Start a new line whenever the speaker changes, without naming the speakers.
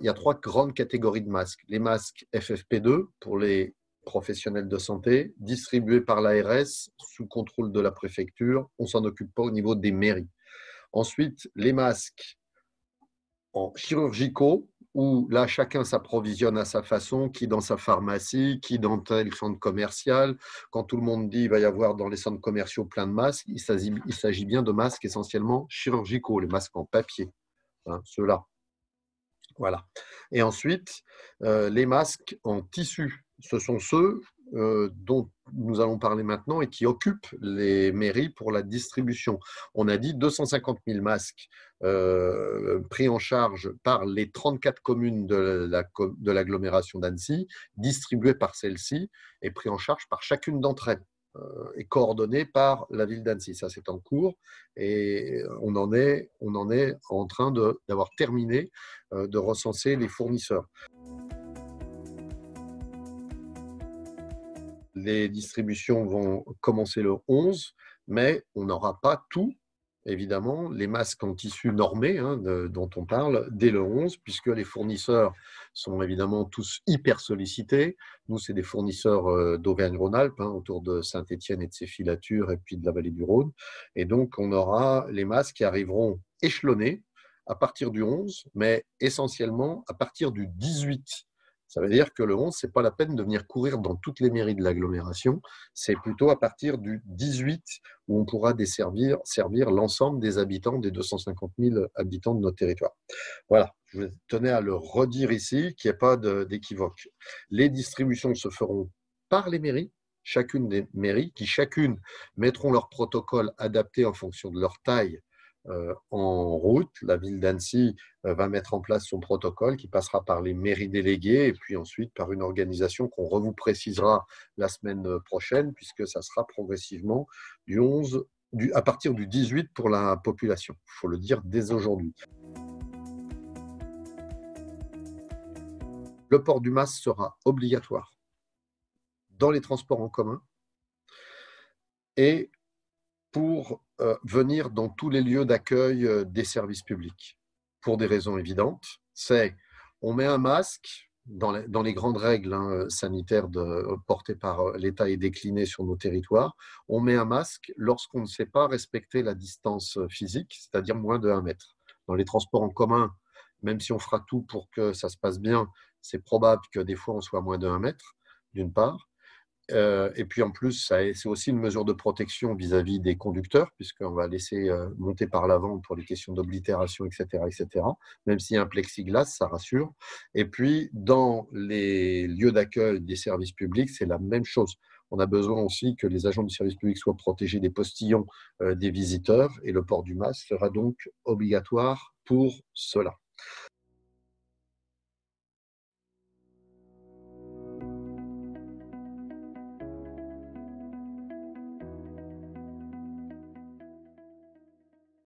il y a trois grandes catégories de masques. Les masques FFP2 pour les professionnels de santé, distribués par l'ARS sous contrôle de la préfecture. On s'en occupe pas au niveau des mairies. Ensuite, les masques en chirurgicaux, où là chacun s'approvisionne à sa façon, qui dans sa pharmacie, qui dans tel centre commercial. Quand tout le monde dit qu'il va y avoir dans les centres commerciaux plein de masques, il s'agit bien de masques essentiellement chirurgicaux, les masques en papier, hein, ceux-là. Voilà. Et ensuite, euh, les masques en tissu, ce sont ceux euh, dont nous allons parler maintenant et qui occupent les mairies pour la distribution. On a dit 250 000 masques euh, pris en charge par les 34 communes de l'agglomération d'Annecy, distribués par celles-ci et pris en charge par chacune d'entre elles. Euh, est coordonné par la ville d'Annecy. Ça, c'est en cours et on en est, on en, est en train d'avoir terminé euh, de recenser les fournisseurs. Les distributions vont commencer le 11, mais on n'aura pas tout évidemment, les masques en tissu normé hein, dont on parle dès le 11, puisque les fournisseurs sont évidemment tous hyper sollicités. Nous, c'est des fournisseurs euh, d'Auvergne-Rhône-Alpes, hein, autour de Saint-Étienne et de ses filatures, et puis de la vallée du Rhône. Et donc, on aura les masques qui arriveront échelonnés à partir du 11, mais essentiellement à partir du 18 ça veut dire que le 11, ce n'est pas la peine de venir courir dans toutes les mairies de l'agglomération, c'est plutôt à partir du 18 où on pourra desservir, servir l'ensemble des habitants, des 250 000 habitants de notre territoire. Voilà, je tenais à le redire ici, qu'il n'y ait pas d'équivoque. Les distributions se feront par les mairies, chacune des mairies, qui chacune mettront leur protocole adapté en fonction de leur taille euh, en route. La ville d'Annecy euh, va mettre en place son protocole qui passera par les mairies déléguées et puis ensuite par une organisation qu'on vous précisera la semaine euh, prochaine puisque ça sera progressivement du à partir du 18 pour la population. Il faut le dire dès aujourd'hui. Le port du masque sera obligatoire dans les transports en commun et pour euh, venir dans tous les lieux d'accueil euh, des services publics, pour des raisons évidentes. C'est on met un masque dans les, dans les grandes règles hein, euh, sanitaires de, portées par l'État et déclinées sur nos territoires. On met un masque lorsqu'on ne sait pas respecter la distance physique, c'est-à-dire moins de 1 mètre. Dans les transports en commun, même si on fera tout pour que ça se passe bien, c'est probable que des fois on soit moins de 1 mètre, d'une part. Euh, et puis en plus, c'est aussi une mesure de protection vis-à-vis des conducteurs, puisqu'on va laisser euh, monter par l'avant pour les questions d'oblitération, etc., etc. Même s'il y a un plexiglas, ça rassure. Et puis, dans les lieux d'accueil des services publics, c'est la même chose. On a besoin aussi que les agents du service public soient protégés des postillons euh, des visiteurs, et le port du masque sera donc obligatoire pour cela.